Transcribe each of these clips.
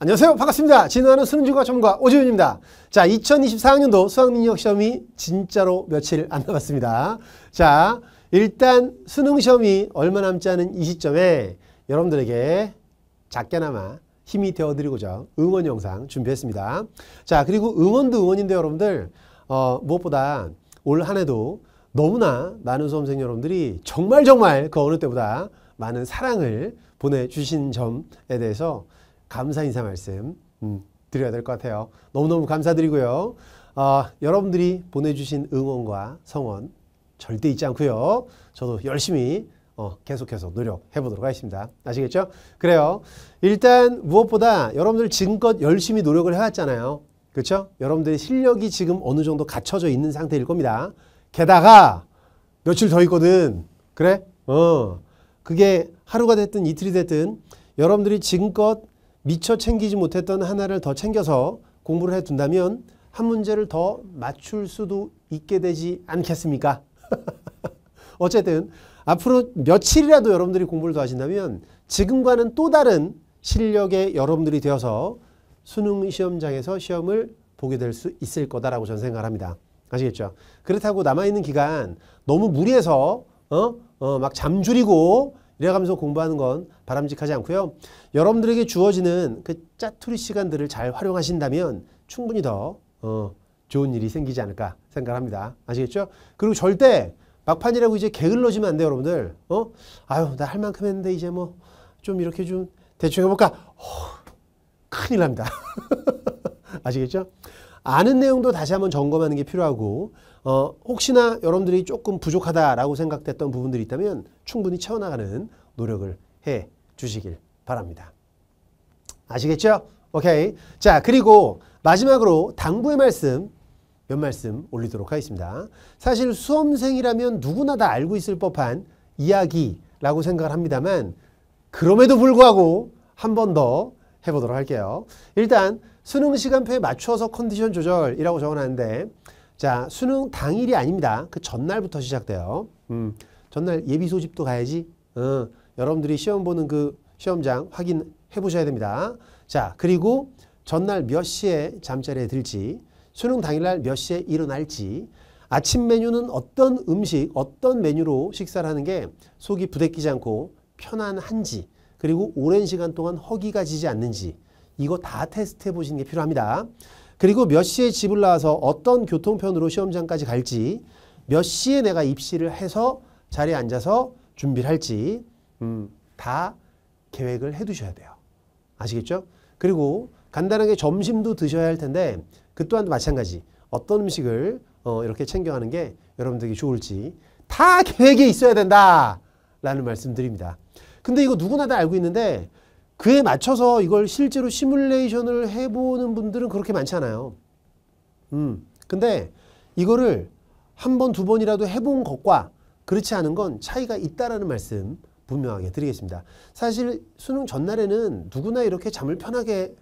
안녕하세요. 반갑습니다. 진화하는 수능중과 전문가 오지훈입니다. 자, 2024학년도 수학능력시험이 진짜로 며칠 안 남았습니다. 자, 일단 수능시험이 얼마 남지 않은 이 시점에 여러분들에게 작게나마 힘이 되어드리고자 응원 영상 준비했습니다. 자, 그리고 응원도 응원인데 여러분들, 어, 무엇보다 올 한 해도 너무나 많은 수험생 여러분들이 정말 정말 그 어느 때보다 많은 사랑을 보내주신 점에 대해서 감사 인사 말씀 음, 드려야 될 것 같아요. 너무너무 감사드리고요. 어, 여러분들이 보내주신 응원과 성원 절대 잊지 않고요. 저도 열심히 어, 계속해서 노력해 보도록 하겠습니다. 아시겠죠? 그래요. 일단 무엇보다 여러분들 지금껏 열심히 노력을 해왔잖아요. 그렇죠? 여러분들의 실력이 지금 어느 정도 갖춰져 있는 상태일 겁니다. 게다가 며칠 더 있거든. 그래? 어. 그게 하루가 됐든 이틀이 됐든 여러분들이 지금껏 미처 챙기지 못했던 하나를 더 챙겨서 공부를 해둔다면 한 문제를 더 맞출 수도 있게 되지 않겠습니까? 어쨌든 앞으로 며칠이라도 여러분들이 공부를 더 하신다면 지금과는 또 다른 실력의 여러분들이 되어서 수능 시험장에서 시험을 보게 될 수 있을 거다라고 저는 생각합니다. 아시겠죠? 그렇다고 남아있는 기간 너무 무리해서 어? 어, 막 잠줄이고 이래가면서 공부하는 건 바람직하지 않고요. 여러분들에게 주어지는 그 짜투리 시간들을 잘 활용하신다면 충분히 더 어, 좋은 일이 생기지 않을까 생각합니다. 아시겠죠? 그리고 절대 막판이라고 이제 게을러지면 안 돼요, 여러분들. 어? 아유, 나 할 만큼 했는데 이제 뭐 좀 이렇게 좀 대충 해볼까? 어, 큰일 납니다. 아시겠죠? 아는 내용도 다시 한번 점검하는 게 필요하고 어, 혹시나 여러분들이 조금 부족하다라고 생각됐던 부분들이 있다면 충분히 채워나가는 노력을 해 주시길 바랍니다. 아시겠죠? 오케이. 자, 그리고 마지막으로 당부의 말씀 몇 말씀 올리도록 하겠습니다. 사실 수험생이라면 누구나 다 알고 있을 법한 이야기라고 생각을 합니다만 그럼에도 불구하고 한 번 더 해보도록 할게요. 일단 수능 시간표에 맞춰서 컨디션 조절이라고 적어놨는데 자 수능 당일이 아닙니다. 그 전날부터 시작돼요. 음, 전날 예비 소집도 가야지. 어, 여러분들이 시험 보는 그 시험장 확인해 보셔야 됩니다. 자, 그리고 전날 몇 시에 잠자리에 들지, 수능 당일날 몇 시에 일어날지, 아침 메뉴는 어떤 음식, 어떤 메뉴로 식사를 하는 게 속이 부대끼지 않고 편안한지, 그리고 오랜 시간 동안 허기가 지지 않는지, 이거 다 테스트해 보시는 게 필요합니다. 그리고 몇 시에 집을 나와서 어떤 교통편으로 시험장까지 갈지, 몇 시에 내가 입시를 해서 자리에 앉아서 준비를 할지, 음, 다 계획을 해두셔야 돼요. 아시겠죠? 그리고 간단하게 점심도 드셔야 할 텐데 그 또한 마찬가지 어떤 음식을 어, 이렇게 챙겨가는 게 여러분들에게 좋을지 다 계획에 있어야 된다라는 말씀드립니다. 근데 이거 누구나 다 알고 있는데 그에 맞춰서 이걸 실제로 시뮬레이션을 해보는 분들은 그렇게 많잖아요. 음, 근데 이거를 한 번, 두 번이라도 해본 것과 그렇지 않은 건 차이가 있다라는 말씀 분명하게 드리겠습니다. 사실 수능 전날에는 누구나 이렇게 잠을 편하게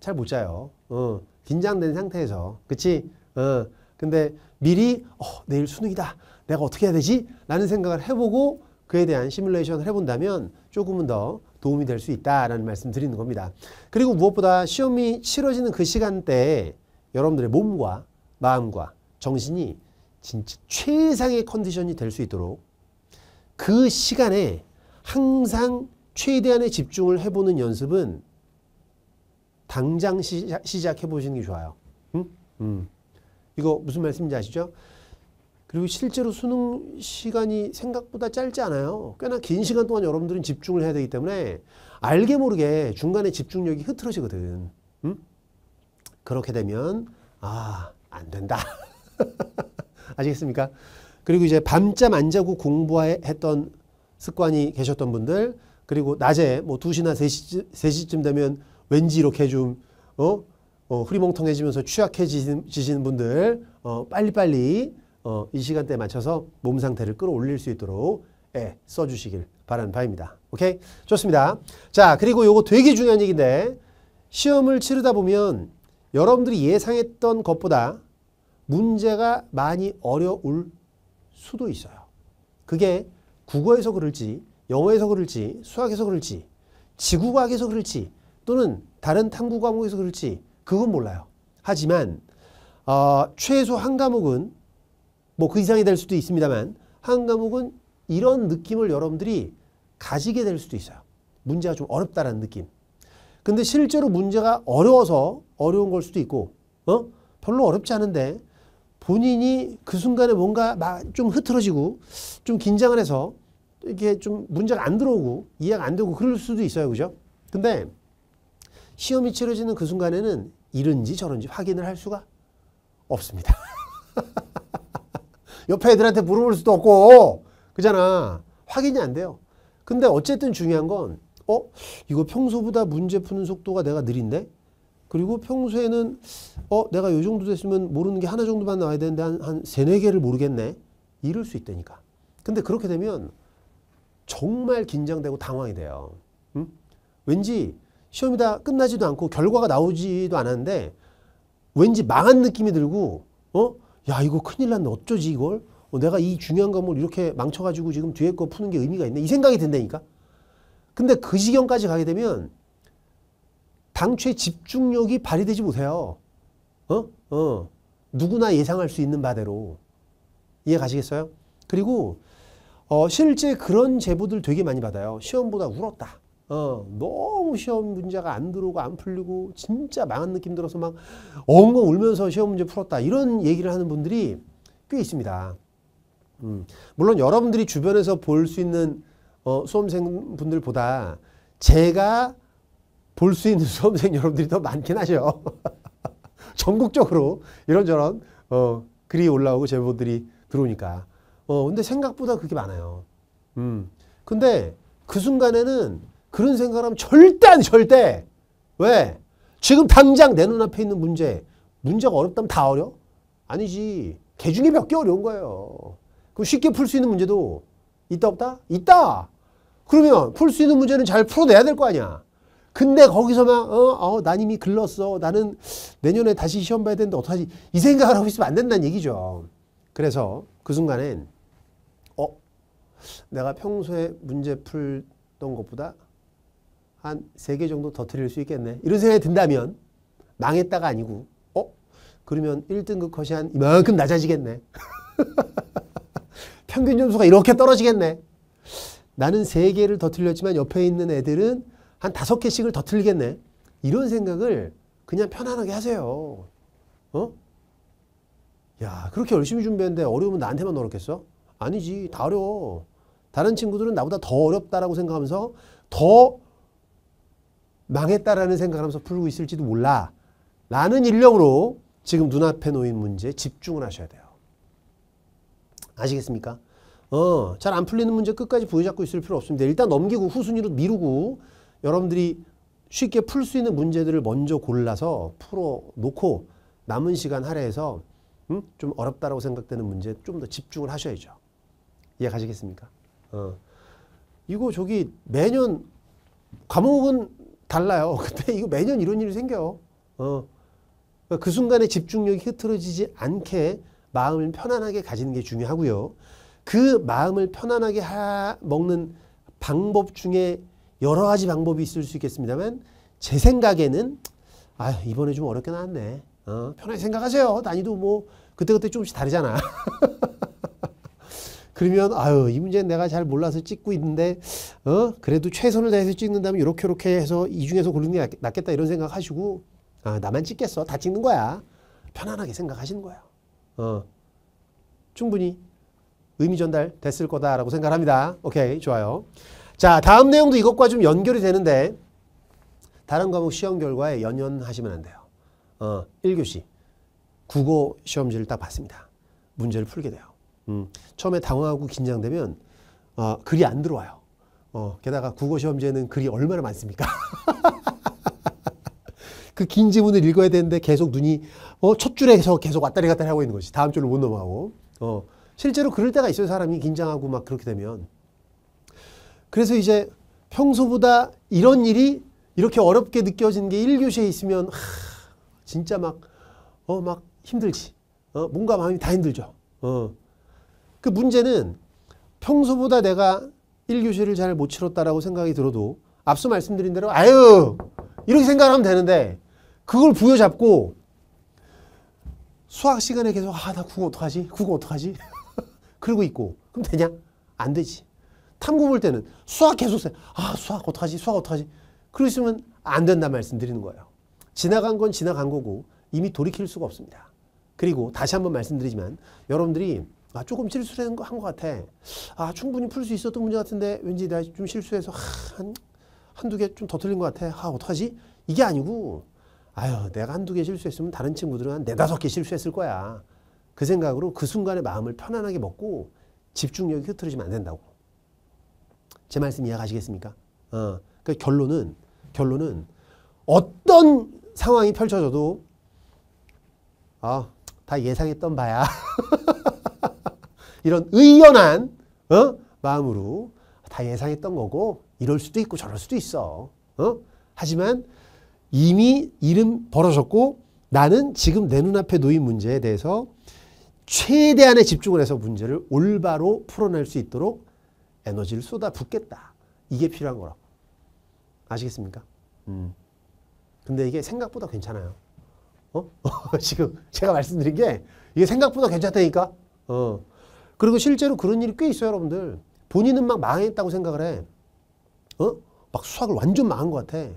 잘 못 자요. 어, 긴장된 상태에서. 그치? 어, 근데 미리 어, 내일 수능이다. 내가 어떻게 해야 되지? 라는 생각을 해보고 그에 대한 시뮬레이션을 해본다면 조금은 더 도움이 될 수 있다라는 말씀 드리는 겁니다. 그리고 무엇보다 시험이 치러지는 그 시간대에 여러분들의 몸과 마음과 정신이 진짜 최상의 컨디션이 될 수 있도록 그 시간에 항상 최대한의 집중을 해보는 연습은 당장 시작, 해보시는 게 좋아요. 음? 음. 이거 무슨 말씀인지 아시죠? 그리고 실제로 수능 시간이 생각보다 짧지 않아요. 꽤나 긴 시간 동안 여러분들은 집중을 해야 되기 때문에 알게 모르게 중간에 집중력이 흐트러지거든. 음? 그렇게 되면 아, 안 된다. 아시겠습니까? 그리고 이제 밤잠 안 자고 공부했던 습관이 계셨던 분들 그리고 낮에 뭐 2시나 3시, 3시쯤 되면 왠지 이렇게 좀 어? 어, 흐리멍텅해지면서 취약해지시는 분들 어, 빨리빨리 어, 이 시간대에 맞춰서 몸 상태를 끌어올릴 수 있도록 예, 써주시길 바라는 바입니다. 오케이? 좋습니다. 자, 그리고 요거 되게 중요한 얘기인데 시험을 치르다 보면 여러분들이 예상했던 것보다 문제가 많이 어려울 수도 있어요. 그게 국어에서 그럴지 영어에서 그럴지 수학에서 그럴지 지구과학에서 그럴지 또는 다른 탐구 과목에서 그럴지 그건 몰라요. 하지만 어, 최소 한 과목은 뭐 그 이상이 될 수도 있습니다만 한 과목은 이런 느낌을 여러분들이 가지게 될 수도 있어요. 문제가 좀 어렵다라는 느낌. 근데 실제로 문제가 어려워서 어려운 걸 수도 있고 어? 별로 어렵지 않은데 본인이 그 순간에 뭔가 막 좀 흐트러지고 좀 긴장을 해서 이렇게 좀 문제가 안 들어오고 이해가 안 되고 그럴 수도 있어요. 그죠? 근데 시험이 치러지는 그 순간에는 이른지 저런지 확인을 할 수가 없습니다. 옆에 애들한테 물어볼 수도 없고 그잖아. 확인이 안 돼요. 근데 어쨌든 중요한 건 어? 이거 평소보다 문제 푸는 속도가 내가 느린데? 그리고 평소에는 어? 내가 요 정도 됐으면 모르는 게 하나 정도만 나와야 되는데 한, 한 세 네 개를 모르겠네? 이럴 수 있다니까. 근데 그렇게 되면 정말 긴장되고 당황이 돼요. 응? 왠지 시험이 다 끝나지도 않고 결과가 나오지도 않았는데 왠지 망한 느낌이 들고 어? 야 이거 큰일 났네 어쩌지 이걸? 어, 내가 이 중요한 과목을 이렇게 망쳐가지고 지금 뒤에 거 푸는 게 의미가 있네 이 생각이 든다니까. 근데 그 지경까지 가게 되면 당초에 집중력이 발휘되지 못해요. 어? 어. 누구나 예상할 수 있는 바대로. 이해 가시겠어요? 그리고 어, 실제 그런 제보들 되게 많이 받아요. 시험보다 울었다. 어, 너무 시험 문제가 안 들어오고 안 풀리고 진짜 망한 느낌 들어서 막 엉엉 울면서 시험 문제 풀었다. 이런 얘기를 하는 분들이 꽤 있습니다. 음, 물론 여러분들이 주변에서 볼 수 있는 어, 수험생 분들보다 제가 볼 수 있는 수험생 여러분들이 더 많긴 하죠. 전국적으로 이런저런 어, 글이 올라오고 제보들이 들어오니까. 어, 근데 생각보다 그게 많아요. 음. 근데 그 순간에는 그런 생각을 하면 절대 안 절대. 왜? 지금 당장 내 눈앞에 있는 문제. 문제가 어렵다면 다 어려? 아니지. 개 중에 몇 개 어려운 거예요. 그럼 쉽게 풀 수 있는 문제도 있다 없다? 있다. 그러면 풀 수 있는 문제는 잘 풀어내야 될 거 아니야. 근데 거기서만 어, 어, 난 이미 글렀어. 나는 내년에 다시 시험 봐야 되는데 어떡하지? 이 생각을 하고 있으면 안 된다는 얘기죠. 그래서 그 순간엔 내가 평소에 문제 풀던 것보다 한 세 개 정도 더 드릴 수 있겠네. 이런 생각이 든다면 망했다가 아니고 어? 그러면 1등급 컷이 한 이만큼 낮아지겠네. 평균 점수가 이렇게 떨어지겠네. 나는 세개를더 틀렸지만 옆에 있는 애들은 한다 개씩을 더 틀리겠네. 이런 생각을 그냥 편안하게 하세요. 어? 야, 그렇게 열심히 준비했는데 어려우면 나한테만 어렵겠어? 아니지, 다 어려워. 다른 친구들은 나보다 더 어렵다라고 생각하면서 더 망했다라는 생각하면서 풀고 있을지도 몰라. 라는 인력으로 지금 눈앞에 놓인 문제에 집중을 하셔야 돼요. 아시겠습니까? 어, 잘 안 풀리는 문제 끝까지 부여잡고 있을 필요 없습니다. 일단 넘기고 후순위로 미루고 여러분들이 쉽게 풀 수 있는 문제들을 먼저 골라서 풀어놓고 남은 시간 할애해서 음? 좀 어렵다라고 생각되는 문제에 좀 더 집중을 하셔야죠. 이해 가시겠습니까? 어. 이거 저기 매년 과목은 달라요. 근데 이거 매년 이런 일이 생겨 어. 그러니까 그 순간에 집중력이 흐트러지지 않게 마음을 편안하게 가지는 게 중요하고요. 그 마음을 편안하게 하, 먹는 방법 중에 여러 가지 방법이 있을 수 있겠습니다만 제 생각에는 아 이번에 좀 어렵게 나왔네. 어, 편하게 생각하세요. 난이도 뭐 그때그때 조금씩 다르잖아. 그러면 아유 이 문제는 내가 잘 몰라서 찍고 있는데 어 그래도 최선을 다해서 찍는다면 이렇게 이렇게 해서 이 중에서 고르는 게 낫, 겠다 이런 생각하시고 아 나만 찍겠어 다 찍는 거야 편안하게 생각하시는 거예요. 어 충분히 의미 전달 됐을 거다라고 생각합니다. 오케이 좋아요. 자 다음 내용도 이것과 좀 연결이 되는데 다른 과목 시험 결과에 연연하시면 안 돼요. 어 1교시 국어 시험지를 딱 봤습니다. 문제를 풀게 돼요. 음, 처음에 당황하고 긴장되면 어, 글이 안 들어와요. 어, 게다가 국어 시험제는 글이 얼마나 많습니까? 그 긴 지문을 읽어야 되는데 계속 눈이 어, 첫 줄에서 계속 왔다리 갔다리 하고 있는 거지. 다음 줄로 못 넘어가고. 어, 실제로 그럴 때가 있어요. 사람이 긴장하고 막 그렇게 되면. 그래서 이제 평소보다 이런 일이 이렇게 어렵게 느껴지는 게 1교시에 있으면 하, 진짜 막, 어, 막 힘들지. 어, 몸과 마음이 다 힘들죠. 어. 그 문제는 평소보다 내가 1교시를 잘 못 치렀다라고 생각이 들어도 앞서 말씀드린 대로 아유 이렇게 생각하면 되는데 그걸 부여잡고 수학 시간에 계속 아 나 국어 어떡하지? 국어 어떡하지? 그러고 있고 그럼 되냐? 안 되지. 탐구 볼 때는 수학 계속 써. 아 수학 어떡하지? 수학 어떡하지? 그러으면안 된다 말씀드리는 거예요. 지나간 건 지나간 거고 이미 돌이킬 수가 없습니다. 그리고 다시 한번 말씀드리지만 여러분들이 아, 조금 실수를 한 것 같아. 아, 충분히 풀 수 있었던 문제 같은데 왠지 내가 좀 실수해서 한, 한두 개 좀 더 틀린 것 같아. 아, 어떡하지? 이게 아니고, 아유, 내가 한두 개 실수했으면 다른 친구들은 한 네다섯 개 실수했을 거야. 그 생각으로 그 순간에 마음을 편안하게 먹고 집중력이 흐트러지면 안 된다고. 제 말씀 이해가시겠습니까? 어, 그 결론은, 결론은 어떤 상황이 펼쳐져도, 아, 다 예상했던 바야. 이런 의연한 어? 마음으로 다 예상했던 거고 이럴 수도 있고 저럴 수도 있어. 어? 하지만 이미 이름 벌어졌고 나는 지금 내 눈앞에 놓인 문제에 대해서 최대한의 집중을 해서 문제를 올바로 풀어낼 수 있도록 에너지를 쏟아 붓겠다. 이게 필요한 거라 아시겠습니까? 음. 근데 이게 생각보다 괜찮아요. 어? 지금 제가 말씀드린 게 이게 생각보다 괜찮다니까. 어. 그리고 실제로 그런 일이 꽤 있어요, 여러분들. 본인은 막 망했다고 생각을 해. 어? 막 수학을 완전 망한 것 같아.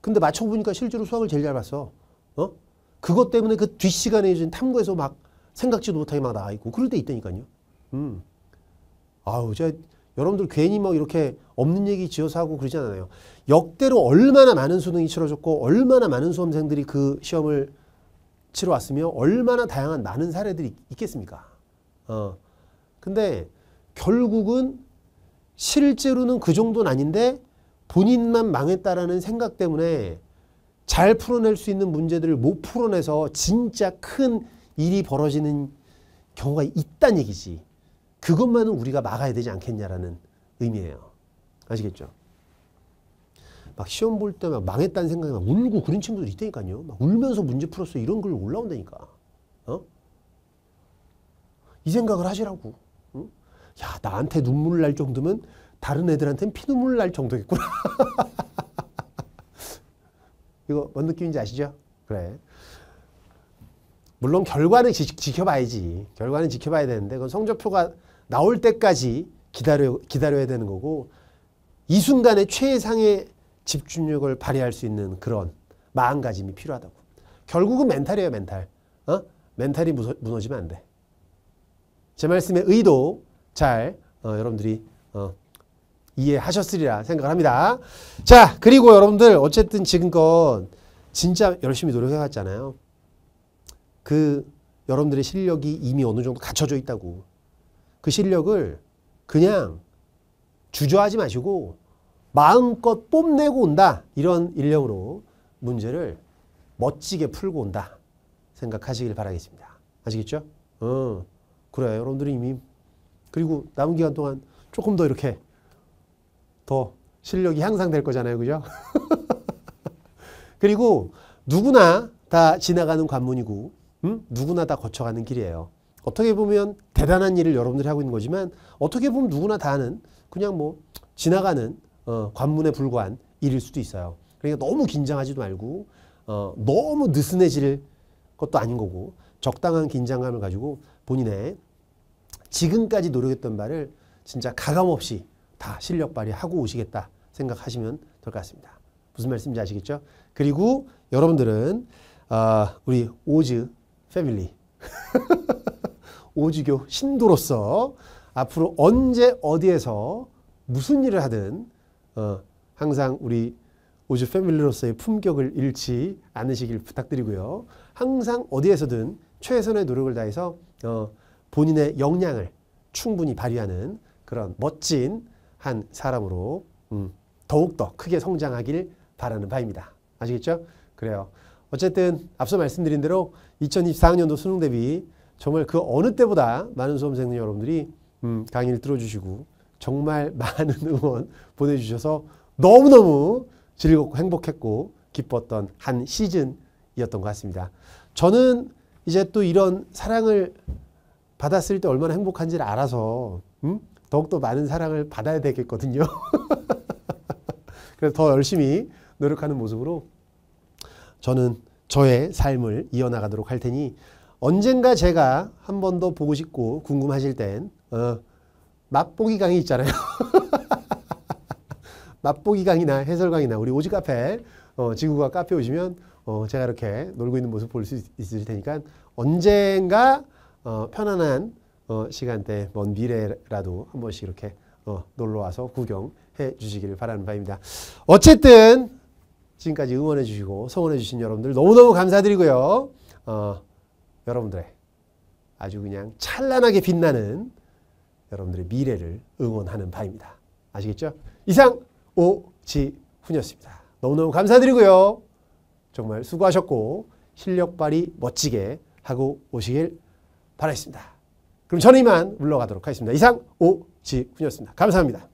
근데 맞춰보니까 실제로 수학을 제일 잘 봤어. 어? 그것 때문에 그 뒷시간에 이제 탐구해서 막 생각지도 못하게 막 나와 있고 그럴 때 있다니까요. 음. 아우, 저 여러분들 괜히 막 이렇게 없는 얘기 지어서 하고 그러지 않아요. 역대로 얼마나 많은 수능이 치러졌고 얼마나 많은 수험생들이 그 시험을 치러 왔으며 얼마나 다양한 많은 사례들이 있겠습니까? 어. 근데 결국은 실제로는 그 정도는 아닌데 본인만 망했다라는 생각 때문에 잘 풀어낼 수 있는 문제들을 못 풀어내서 진짜 큰 일이 벌어지는 경우가 있다는 얘기지. 그것만은 우리가 막아야 되지 않겠냐라는 의미예요. 아시겠죠? 막 시험 볼 때 막 망했다는 생각에 막 울고 그런 친구들 있다니까요. 막 울면서 문제 풀었어 이런 글 올라온다니까. 어? 이 생각을 하시라고. 야 나한테 눈물 날 정도면 다른 애들한테는 피눈물 날 정도겠구나. 이거 뭔 느낌인지 아시죠? 그래. 물론 결과는 지, 켜봐야지 결과는 지켜봐야 되는데 그 성적표가 나올 때까지 기다려, 기다려야 되는 거고 이 순간에 최상의 집중력을 발휘할 수 있는 그런 마음가짐이 필요하다고. 결국은 멘탈이에요, 멘탈. 어? 멘탈이 무서, 무너지면 안 돼. 제 말씀의 의도 잘 어, 여러분들이 어, 이해하셨으리라 생각을 합니다. 자, 그리고 여러분들 어쨌든 지금껏 진짜 열심히 노력해왔잖아요. 그 여러분들의 실력이 이미 어느 정도 갖춰져 있다고. 그 실력을 그냥 주저하지 마시고 마음껏 뽐내고 온다. 이런 일념으로 문제를 멋지게 풀고 온다. 생각하시길 바라겠습니다. 아시겠죠? 어, 그래. 여러분들이 이미 그리고 남은 기간 동안 조금 더 이렇게 더 실력이 향상될 거잖아요. 그죠? 그리고 누구나 다 지나가는 관문이고, 음? 누구나 다 거쳐가는 길이에요. 어떻게 보면 대단한 일을 여러분들이 하고 있는 거지만, 어떻게 보면 누구나 다 하는 그냥 뭐 지나가는 어, 관문에 불과한 일일 수도 있어요. 그러니까 너무 긴장하지도 말고, 어, 너무 느슨해질 것도 아닌 거고, 적당한 긴장감을 가지고 본인의 지금까지 노력했던 바를 진짜 가감없이 다 실력 발휘하고 오시겠다 생각하시면 될 것 같습니다. 무슨 말씀인지 아시겠죠? 그리고 여러분들은 어, 우리 오즈 패밀리 오즈교 신도로서 앞으로 언제 어디에서 무슨 일을 하든 어, 항상 우리 오즈 패밀리로서의 품격을 잃지 않으시길 부탁드리고요. 항상 어디에서든 최선의 노력을 다해서 어, 본인의 역량을 충분히 발휘하는 그런 멋진 한 사람으로 음, 더욱더 크게 성장하길 바라는 바입니다. 아시겠죠? 그래요. 어쨌든 앞서 말씀드린 대로 2024학년도 수능 대비 정말 그 어느 때보다 많은 수험생 여러분들이 음, 강의를 들어주시고 정말 많은 응원 보내주셔서 너무너무 즐겁고 행복했고 기뻤던 한 시즌이었던 것 같습니다. 저는 이제 또 이런 사랑을 받았을 때 얼마나 행복한지를 알아서 음? 더욱더 많은 사랑을 받아야 되겠거든요. 그래서 더 열심히 노력하는 모습으로 저는 저의 삶을 이어나가도록 할 테니 언젠가 제가 한 번 더 보고 싶고 궁금하실 땐 어, 맛보기 강의 있잖아요. 맛보기 강의나 해설 강의나 우리 오지 카페 어, 지구가 카페 오시면 어, 제가 이렇게 놀고 있는 모습 볼수 있을 테니까 언젠가 어, 편안한 어, 시간대 먼 미래라도 한 번씩 이렇게 어, 놀러 와서 구경해 주시기를 바라는 바입니다. 어쨌든 지금까지 응원해 주시고 성원해 주신 여러분들 너무너무 감사드리고요. 어, 여러분들의 아주 그냥 찬란하게 빛나는 여러분들의 미래를 응원하는 바입니다. 아시겠죠? 이상 오지훈이었습니다. 너무너무 감사드리고요. 정말 수고하셨고 실력 발휘 멋지게 하고 오시길 바라겠습니다. 그럼 저는 이만 물러가도록 하겠습니다. 이상 오지훈이었습니다. 감사합니다.